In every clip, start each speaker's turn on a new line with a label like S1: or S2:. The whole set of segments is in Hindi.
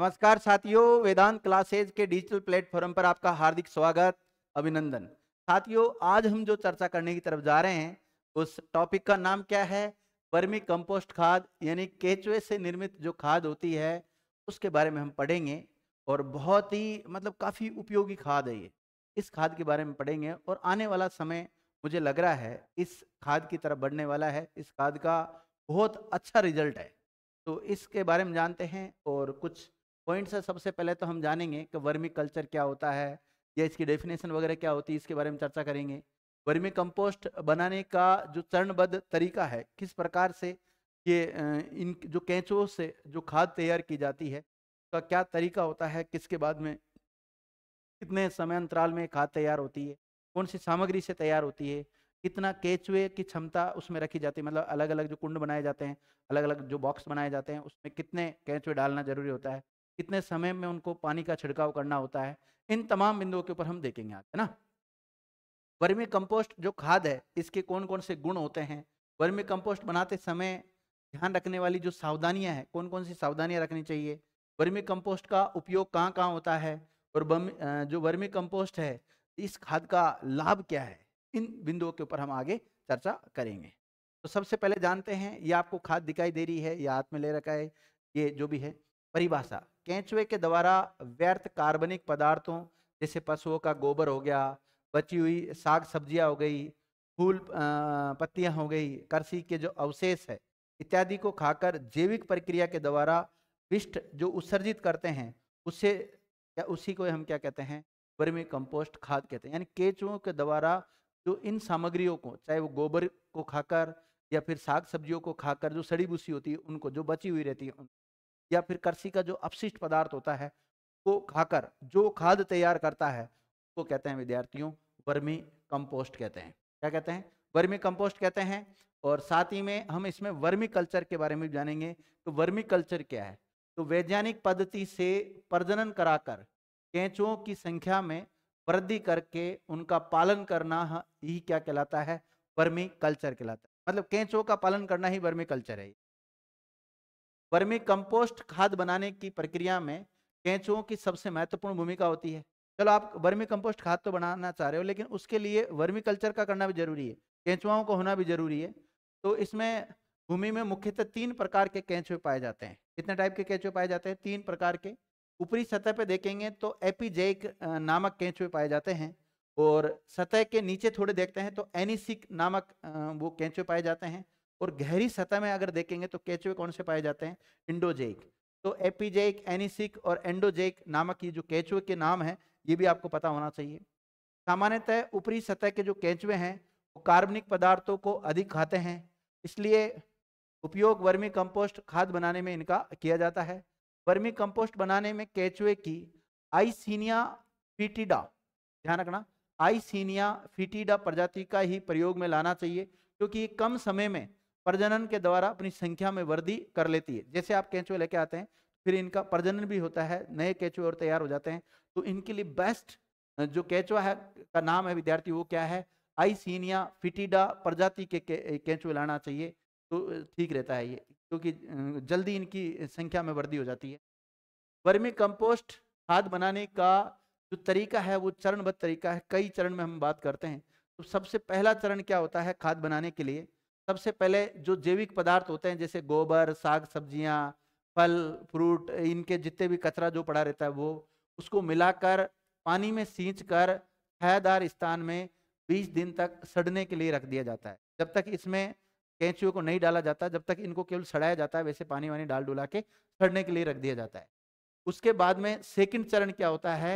S1: नमस्कार साथियों वेदांत क्लासेज के डिजिटल प्लेटफॉर्म पर आपका हार्दिक स्वागत अभिनंदन साथियों आज हम जो चर्चा करने की तरफ जा रहे हैं उस टॉपिक का नाम क्या है वर्मी कंपोस्ट खाद यानी केचुए से निर्मित जो खाद होती है उसके बारे में हम पढ़ेंगे और बहुत ही मतलब काफ़ी उपयोगी खाद है ये इस खाद के बारे में पढ़ेंगे और आने वाला समय मुझे लग रहा है इस खाद की तरफ बढ़ने वाला है इस खाद का बहुत अच्छा रिजल्ट है तो इसके बारे में जानते हैं और कुछ पॉइंट्स है सबसे पहले तो हम जानेंगे कि वर्मी कल्चर क्या होता है या इसकी डेफिनेशन वगैरह क्या होती है इसके बारे में चर्चा करेंगे वर्मी कंपोस्ट बनाने का जो चरणबद्ध तरीका है किस प्रकार से ये इन जो कैंचों से जो खाद तैयार की जाती है उसका क्या तरीका होता है किसके बाद में कितने समय अंतराल में खाद तैयार होती है कौन सी सामग्री से तैयार होती है कितना केचुए की क्षमता उसमें रखी जाती है मतलब अलग अलग जो कुंड बनाए जाते हैं अलग अलग जो बॉक्स बनाए जाते हैं उसमें कितने केंचुए डालना जरूरी होता है कितने समय में उनको पानी का छिड़काव करना होता है इन तमाम बिंदुओं के ऊपर हम देखेंगे आगे ना वर्मी कंपोस्ट जो खाद है इसके कौन कौन से गुण होते हैं वर्मी कंपोस्ट बनाते समय ध्यान रखने वाली जो सावधानियां हैं कौन कौन सी सावधानियां रखनी चाहिए वर्मी कंपोस्ट का उपयोग कहाँ कहाँ होता है और जो वर्मी कंपोस्ट है इस खाद का लाभ क्या है इन बिंदुओं के ऊपर हम आगे चर्चा करेंगे तो सबसे पहले जानते हैं ये आपको खाद दिखाई दे रही है या हाथ में ले रखा है ये जो भी है परिभाषा केंचुए के द्वारा व्यर्थ कार्बनिक पदार्थों जैसे पशुओं का गोबर हो गया बची हुई साग सब्जियां हो गई फूल पत्तियां हो गई कृषि के जो अवशेष है इत्यादि को खाकर जैविक प्रक्रिया के द्वारा विष्ट जो उत्सर्जित करते हैं उससे या उसी को हम क्या कहते हैं वर्मी कंपोस्ट खाद कहते हैं यानी केचुओं के द्वारा जो इन सामग्रियों को चाहे वो गोबर को खाकर या फिर साग सब्जियों को खाकर जो सड़ी भूसी होती है उनको जो बची हुई रहती है या फिर करसी का जो अपशिष्ट पदार्थ होता है वो खाकर जो खाद तैयार करता है उसको कहते हैं विद्यार्थियों वर्मी कंपोस्ट कहते हैं क्या कहते हैं वर्मी कंपोस्ट कहते हैं और साथ ही में हम इसमें वर्मी कल्चर के बारे में जानेंगे तो वर्मी कल्चर क्या है तो वैज्ञानिक पद्धति से प्रजनन कराकर केंचुओं की संख्या में वृद्धि करके उनका पालन करना ही क्या कहलाता है वर्मी कल्चर कहलाता है मतलब कैचों का पालन करना ही वर्मी कल्चर है वर्मी कंपोस्ट खाद बनाने की प्रक्रिया में केंचुओं की सबसे महत्वपूर्ण भूमिका होती है चलो आप वर्मी कंपोस्ट खाद तो बनाना चाह रहे हो लेकिन उसके लिए वर्मी कल्चर का करना भी जरूरी है केंचुआओं को होना भी जरूरी है तो इसमें भूमि में मुख्यतः तीन प्रकार के कैंचुए पाए जाते हैं कितने टाइप के कैंचुए पाए जाते हैं तीन प्रकार के ऊपरी सतह पर देखेंगे तो एपीजेक नामक कैंचुए पाए जाते हैं और सतह के नीचे थोड़े देखते हैं तो एनिसिक नामक वो कैंचुए पाए जाते हैं और गहरी सतह में अगर देखेंगे तो केचुए कौन से पाए जाते हैं इंडोजेक तो एपीजेक एनिसिक और एंडोजेक नामक ये जो केचुए के नाम हैं ये भी आपको पता होना चाहिए सामान्यतः ऊपरी सतह के जो केंचुए हैं वो कार्बनिक पदार्थों को अधिक खाते हैं इसलिए उपयोग वर्मी कंपोस्ट खाद बनाने में इनका किया जाता है वर्मी कंपोस्ट बनाने में केचुए की आईसीनिया फिटिडा ध्यान रखना आईसीनिया फिटिडा प्रजाति का ही प्रयोग में लाना चाहिए क्योंकि ये कम समय में प्रजनन के द्वारा अपनी संख्या में वृद्धि कर लेती है जैसे आप केंचुए लेके आते हैं फिर इनका प्रजनन भी होता है नए केंचुए और तैयार हो जाते हैं तो इनके लिए बेस्ट जो कैचुआ है का नाम है विद्यार्थी वो क्या है आईसीनिया फिटिडा प्रजाति के केंचुए लाना चाहिए तो ठीक रहता है ये क्योंकि जल्दी इनकी संख्या में वृद्धि हो जाती है वर्मी कंपोस्ट खाद बनाने का जो तरीका है वो चरणबद्ध तरीका है कई चरण में हम बात करते हैं तो सबसे पहला चरण क्या होता है खाद बनाने के लिए सबसे पहले जो जैविक पदार्थ होते हैं जैसे गोबर साग सब्जियां फल फ्रूट इनके जितने भी कचरा जो पड़ा रहता है वो उसको मिलाकर पानी में सींच कर हैदार स्थान में 20 दिन तक सड़ने के लिए रख दिया जाता है जब तक इसमें कैंचियों को नहीं डाला जाता जब तक इनको केवल सड़ाया जाता है वैसे पानी वानी डाल डुला के सड़ने के लिए रख दिया जाता है उसके बाद में सेकंड चरण क्या होता है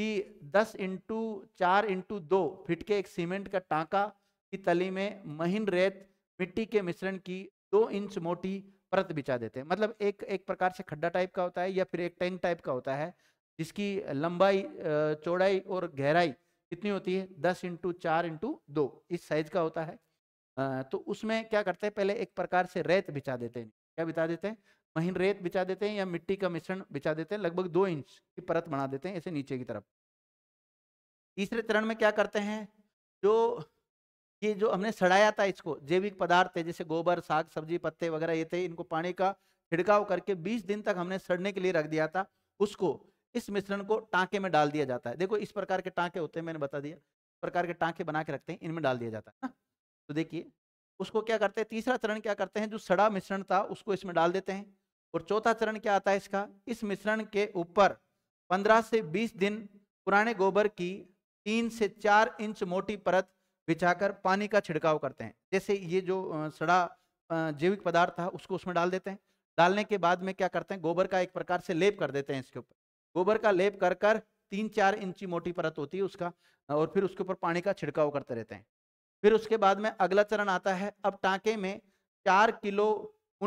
S1: कि 10 इंटू चार इंटू दो फिट के एक सीमेंट का टाँका की तली में महीन रेत मिट्टी के मिश्रण की दो इंच मोटी परत बिछा देते हैं मतलब एक एक प्रकार से खड्डा टाइप का होता है या फिर एक टैंक टाइप का होता है जिसकी लंबाई चौड़ाई और गहराई कितनी होती है दस इंटू चार इंटू दो इस साइज का होता है तो उसमें क्या करते हैं पहले एक प्रकार से रेत बिछा देते हैं क्या बिता देते हैं महीन रेत बिछा देते हैं या मिट्टी का मिश्रण बिछा देते हैं लगभग दो इंच की परत बना देते हैं ऐसे नीचे की तरफ तीसरे चरण में क्या करते हैं जो ये जो हमने सड़ाया था इसको जैविक पदार्थ है जैसे गोबर साग सब्जी पत्ते वगैरह ये थे इनको पानी का छिड़काव करके 20 दिन तक हमने सड़ने के लिए रख दिया था उसको इस मिश्रण को टाँके में डाल दिया जाता है देखो इस प्रकार के टांके होते हैं मैंने बता दिया प्रकार के टांके बना के रखते हैं इनमें डाल दिया जाता है ना तो देखिए उसको क्या करते हैं तीसरा चरण क्या करते हैं जो सड़ा मिश्रण था उसको इसमें डाल देते हैं और चौथा चरण क्या आता है इसका इस मिश्रण के ऊपर पंद्रह से बीस दिन पुराने गोबर की तीन से चार इंच मोटी परत बिछाकर पानी का छिड़काव करते हैं जैसे ये जो सड़ा जैविक पदार्थ था उसको उसमें डाल देते हैं डालने के बाद में क्या करते हैं गोबर का एक प्रकार से लेप कर देते हैं इसके ऊपर गोबर का लेप कर कर तीन चार इंची मोटी परत होती है उसका और फिर उसके ऊपर पानी का छिड़काव करते रहते हैं फिर उसके बाद में अगला चरण आता है अब टाँके में चार किलो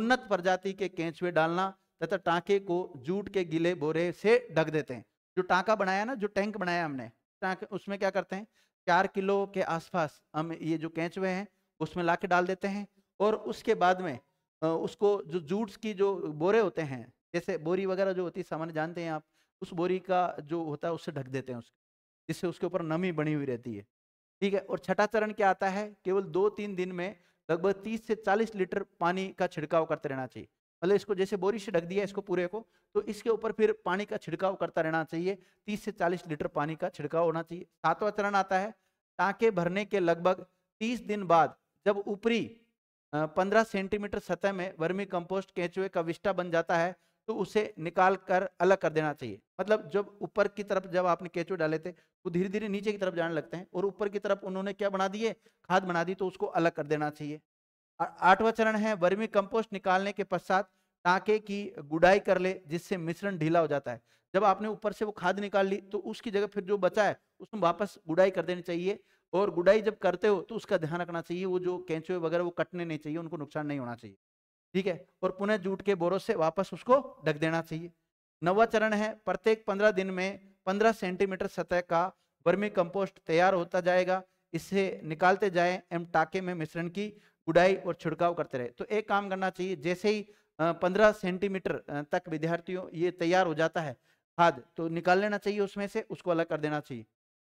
S1: उन्नत प्रजाति के केंचुए डालना तथा टाँके को जूट के गिले बोरे से ढक देते हैं जो टाँका बनाया ना जो टैंक बनाया हमने टाँके उसमें क्या करते हैं चार किलो के आसपास हम ये जो हुए हैं उसमें ला डाल देते हैं और उसके बाद में उसको जो जूट्स की जो बोरे होते हैं जैसे बोरी वगैरह जो होती है सामान्य जानते हैं आप उस बोरी का जो होता है उससे ढक देते हैं उसको जिससे उसके ऊपर नमी बनी हुई रहती है ठीक है और छठा चरण क्या आता है केवल दो तीन दिन में लगभग तीस से चालीस लीटर पानी का छिड़काव करते रहना चाहिए मतलब इसको जैसे बोरी से ढक दिया इसको पूरे को तो इसके ऊपर फिर पानी का छिड़काव करता रहना चाहिए तीस से चालीस लीटर पानी का छिड़काव होना चाहिए सातवां चरण आता है टाँके भरने के लगभग तीस दिन बाद जब ऊपरी पंद्रह सेंटीमीटर सतह में वर्मी कंपोस्ट केंचुए का विष्टा बन जाता है तो उसे निकाल कर अलग कर देना चाहिए मतलब जब ऊपर की तरफ जब आपने केचुए डाले थे वो धीरे धीरे नीचे की तरफ जाने लगते हैं और ऊपर की तरफ उन्होंने क्या बना दिए खाद बना दी तो उसको अलग कर देना चाहिए आठवां चरण है वर्मी कंपोस्ट निकालने के पश्चात टाके की गुडाई कर ले जिससे मिश्रण ढीला हो जाता है जब आपने ऊपर से वो खाद निकाल ली तो उसकी जगह फिर जो बचा है उसमें वापस गुडाई कर देनी चाहिए और गुडाई जब करते हो तो उसका ध्यान रखना चाहिए वो जो कैंचुए वगैरह वो कटने नहीं चाहिए उनको नुकसान नहीं होना चाहिए ठीक है और पुनः जूट के बोरो से वापस उसको ढक देना चाहिए नवा चरण है प्रत्येक पंद्रह दिन में पंद्रह सेंटीमीटर सतह का वर्मी कंपोस्ट तैयार होता जाएगा इसे निकालते जाए एम टाके में मिश्रण की गुडाई और छिड़काव करते रहे तो एक काम करना चाहिए जैसे ही पंद्रह सेंटीमीटर तक विद्यार्थियों ये तैयार हो जाता है खाद तो निकाल लेना चाहिए उसमें से उसको अलग कर देना चाहिए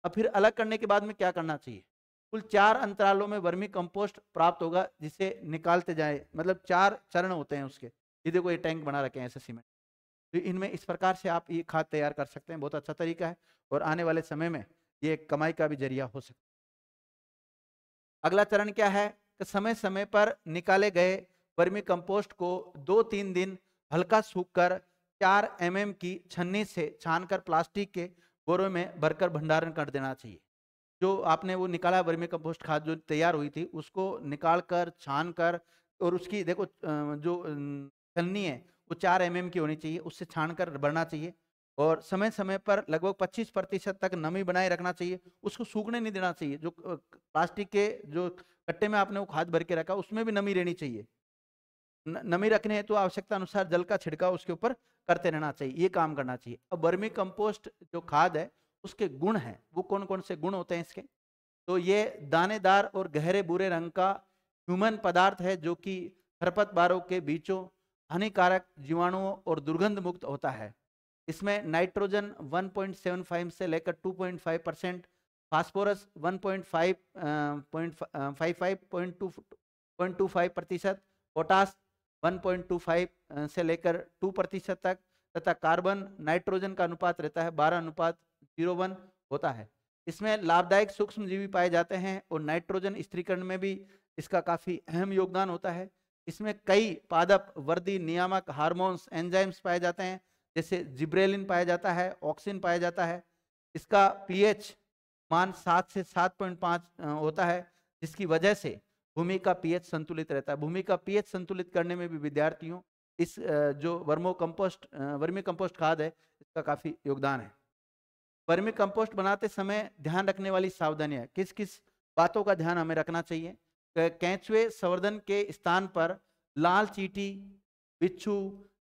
S1: अब फिर अलग करने के बाद में क्या करना चाहिए कुल चार अंतरालों में वर्मी कंपोस्ट प्राप्त होगा जिसे निकालते जाए मतलब चार चरण होते हैं उसके ये देखो ये टैंक बना रखे हैं ऐसे सीमेंट तो इनमें इस प्रकार से आप ये खाद तैयार कर सकते हैं बहुत अच्छा तरीका है और आने वाले समय में ये कमाई का भी जरिया हो सकता है अगला चरण क्या है तो समय समय पर निकाले गए वर्मी कंपोस्ट को दो तीन दिन हल्का सूख कर चार एम mm की छन्नी से छानकर प्लास्टिक के बोरों में भरकर भंडारण कर देना चाहिए जो आपने वो निकाला वर्मी कंपोस्ट खाद जो तैयार हुई थी उसको निकाल कर छान कर और उसकी देखो जो छन्नी है वो चार एम mm की होनी चाहिए उससे छान कर भरना चाहिए और समय समय पर लगभग 25 प्रतिशत तक नमी बनाए रखना चाहिए उसको सूखने नहीं देना चाहिए जो प्लास्टिक के जो कट्टे में आपने वो खाद भर के रखा उसमें भी नमी रहनी चाहिए नमी रखने है तो आवश्यकता अनुसार जल का छिड़काव उसके ऊपर करते रहना चाहिए ये काम करना चाहिए अब वर्मी कंपोस्ट जो खाद है उसके गुण हैं वो कौन कौन से गुण होते हैं इसके तो ये दानेदार और गहरे बुरे रंग का ह्यूमन पदार्थ है जो कि खरपतवारों के बीचों हानिकारक जीवाणुओं और दुर्गंध मुक्त होता है इसमें नाइट्रोजन 1.75 से लेकर 2.5 परसेंट फास्फोरस फाइव प्रतिशत पोटास 1.25 से लेकर 2 प्रतिशत तक तथा कार्बन नाइट्रोजन का अनुपात रहता है 12 अनुपात जीरो वन होता है इसमें लाभदायक सूक्ष्म जीवी पाए जाते हैं और नाइट्रोजन स्त्रीकरण में भी इसका काफ़ी अहम योगदान होता है इसमें कई पादप वर्दी नियामक हार्मोन्स एंजाइम्स पाए जाते हैं जैसे जिब्रेलिन पाया जाता है ऑक्सिन पाया जाता है इसका पीएच मान सात से सात पॉइंट पाँच होता है जिसकी वजह से भूमि का पीएच संतुलित रहता है भूमि का पीएच संतुलित करने में भी विद्यार्थियों इस जो वर्मो कंपोस्ट वर्मी कंपोस्ट खाद है इसका काफ़ी योगदान है वर्मी कंपोस्ट बनाते समय ध्यान रखने वाली सावधानियाँ किस किस बातों का ध्यान हमें रखना चाहिए कैचुए संवर्धन के स्थान पर लाल चीटी बिच्छू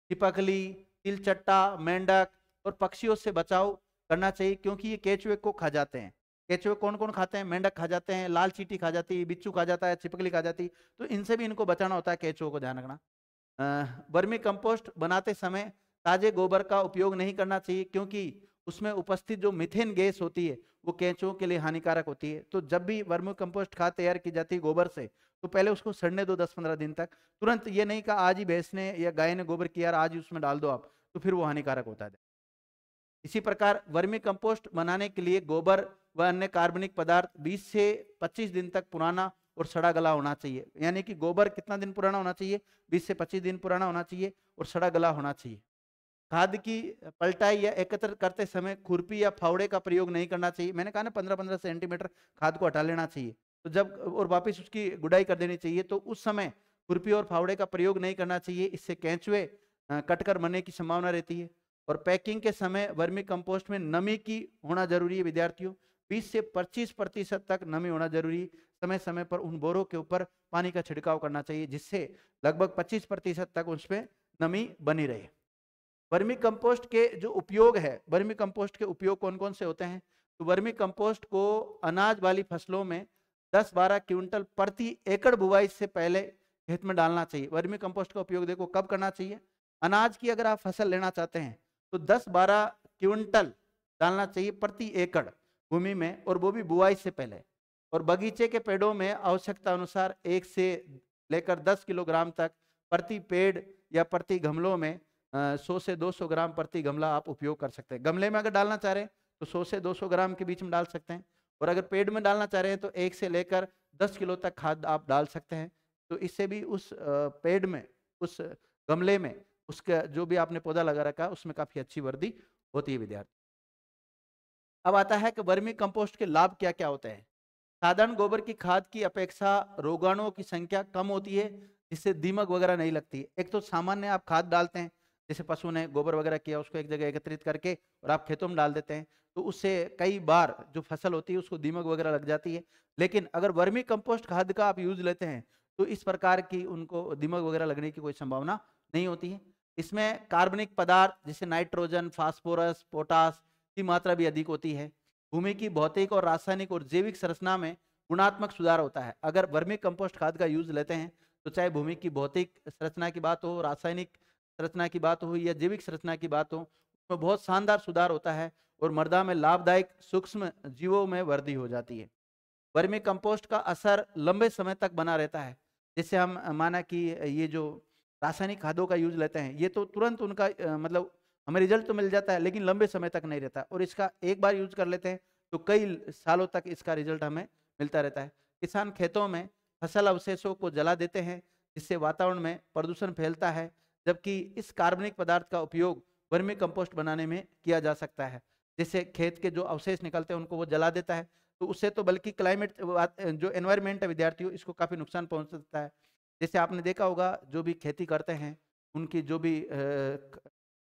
S1: टिपकली तिलचट्टा मेंढक और पक्षियों से बचाव करना चाहिए क्योंकि ये केचुए को खा जाते हैं केचुए कौन कौन खाते हैं मेंढक खा जाते हैं लाल चीटी खा जाती है बिच्छू खा जाता है छिपकली खा जाती है तो इनसे भी इनको बचाना होता है केचुओं को ध्यान रखना वर्मी कंपोस्ट बनाते समय ताजे गोबर का उपयोग नहीं करना चाहिए क्योंकि उसमें उपस्थित जो मिथेन गैस होती है वो कैंचों के लिए हानिकारक होती है तो जब भी वर्मी कंपोस्ट खाद तैयार की जाती है गोबर से तो पहले उसको सड़ने दो दस पंद्रह दिन तक तुरंत ये नहीं कहा आज ही भैंस ने या गाय ने गोबर किया आज ही उसमें डाल दो आप तो फिर वो हानिकारक होता है इसी प्रकार वर्मी कंपोस्ट बनाने के लिए गोबर व अन्य कार्बनिक पदार्थ 20 से 25 दिन तक पुराना और सड़ा गला होना चाहिए यानी कि गोबर कितना दिन पुराना होना चाहिए 20 से 25 दिन पुराना होना चाहिए और सड़ा गला होना चाहिए खाद की पलटाई या एकत्र करते समय खुरपी या फावड़े का प्रयोग नहीं करना चाहिए मैंने कहा ना पंद्रह पंद्रह सेंटीमीटर खाद को हटा लेना चाहिए तो जब और वापस उसकी गुडाई कर देनी चाहिए तो उस समय खुरपी और फावड़े का प्रयोग नहीं करना चाहिए इससे केंचुए कटकर मरने की संभावना रहती है और पैकिंग के समय वर्मी कंपोस्ट में नमी की होना जरूरी है विद्यार्थियों बीस से पच्चीस प्रतिशत तक नमी होना जरूरी समय समय पर उन बोरों के ऊपर पानी का छिड़काव करना चाहिए जिससे लगभग पच्चीस प्रतिशत तक उसमें नमी बनी रहे वर्मी कंपोस्ट के जो उपयोग है वर्मी कंपोस्ट के उपयोग कौन कौन से होते हैं तो वर्मी कंपोस्ट को अनाज वाली फसलों में 10-12 क्विंटल प्रति एकड़ बुआई से पहले खेत में डालना चाहिए वर्मी कंपोस्ट का उपयोग देखो कब करना चाहिए अनाज की अगर आप फसल लेना चाहते हैं तो 10-12 क्विंटल डालना चाहिए प्रति एकड़ भूमि में और वो भी बुआई से पहले और बगीचे के पेड़ों में आवश्यकता अनुसार एक से लेकर दस किलोग्राम तक प्रति पेड़ या प्रति गमलों में सौ से 200 ग्राम प्रति गमला आप उपयोग कर सकते हैं गमले में अगर डालना चाह रहे हैं तो सौ से 200 ग्राम के बीच में डाल सकते हैं और अगर पेड़ में डालना चाह रहे हैं तो एक से लेकर दस किलो तक खाद आप डाल सकते हैं तो इससे भी उस पेड़ में उस गमले में उसका जो भी आपने पौधा लगा रखा है उसमें काफ़ी अच्छी वृद्धि होती है विद्यार्थी अब आता है कि वर्मी कंपोस्ट के लाभ क्या क्या होते हैं साधारण गोबर की खाद की अपेक्षा रोगाणुओं की संख्या कम होती है जिससे दीमक वगैरह नहीं लगती एक तो सामान्य आप खाद डालते हैं जैसे पशु ने गोबर वगैरह किया उसको एक जगह एकत्रित करके और आप खेतों में डाल देते हैं तो उससे कई बार जो फसल होती है उसको दीमक वगैरह लग जाती है लेकिन अगर वर्मी कंपोस्ट खाद का आप यूज लेते हैं तो इस प्रकार की उनको दीमक वगैरह लगने की कोई संभावना नहीं होती है इसमें कार्बनिक पदार्थ जैसे नाइट्रोजन फास्फोरस पोटास की मात्रा भी अधिक होती है भूमि की भौतिक और रासायनिक और जैविक संरचना में गुणात्मक सुधार होता है अगर वर्मी कंपोस्ट खाद का यूज लेते हैं तो चाहे भूमि की भौतिक संरचना की बात हो रासायनिक संरचना की बात हो या जैविक संरचना की बात हो उसमें बहुत शानदार सुधार होता है और मृदा में लाभदायक सूक्ष्म जीवों में वृद्धि हो जाती है वर्मी कंपोस्ट का असर लंबे समय तक बना रहता है जैसे हम माना कि ये जो रासायनिक खादों का यूज लेते हैं ये तो तुरंत उनका मतलब हमें रिजल्ट तो मिल जाता है लेकिन लंबे समय तक नहीं रहता और इसका एक बार यूज कर लेते हैं तो कई सालों तक इसका रिजल्ट हमें मिलता रहता है किसान खेतों में फसल अवशेषों को जला देते हैं जिससे वातावरण में प्रदूषण फैलता है जबकि इस कार्बनिक पदार्थ का उपयोग वर्मी कंपोस्ट बनाने में किया जा सकता है जिससे खेत के जो अवशेष निकलते हैं उनको वो जला देता है तो उससे तो बल्कि क्लाइमेट जो एनवायरमेंट है विद्यार्थियों इसको काफ़ी नुकसान पहुंच सकता है जैसे आपने देखा होगा जो भी खेती करते हैं उनकी जो भी आ,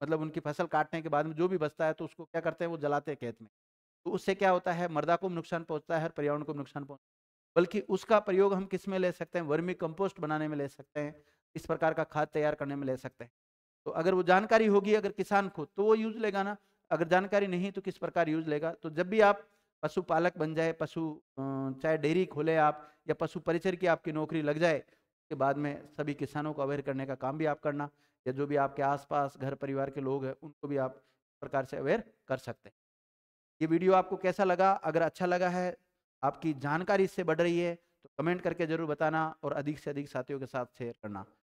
S1: मतलब उनकी फसल काटने के बाद में जो भी बचता है तो उसको क्या करते हैं वो जलाते हैं खेत में तो उससे क्या होता है मर्दा को नुकसान पहुँचता है पर्यावरण को नुकसान पहुँचता है बल्कि उसका प्रयोग हम किस में ले सकते हैं वर्मी कंपोस्ट बनाने में ले सकते हैं इस प्रकार का खाद तैयार करने में ले सकते हैं तो अगर वो जानकारी होगी अगर किसान को तो वो यूज लेगा ना अगर जानकारी नहीं तो किस प्रकार यूज लेगा तो जब भी आप पशुपालक बन जाए पशु चाहे डेयरी खोले आप या पशु परिचर की आपकी नौकरी लग जाए उसके बाद में सभी किसानों को अवेयर करने का काम भी आप करना या जो भी आपके आसपास घर परिवार के लोग हैं उनको भी आप इस प्रकार से अवेयर कर सकते हैं ये वीडियो आपको कैसा लगा अगर अच्छा लगा है आपकी जानकारी इससे बढ़ रही है तो कमेंट करके ज़रूर बताना और अधिक से अधिक साथियों के साथ शेयर करना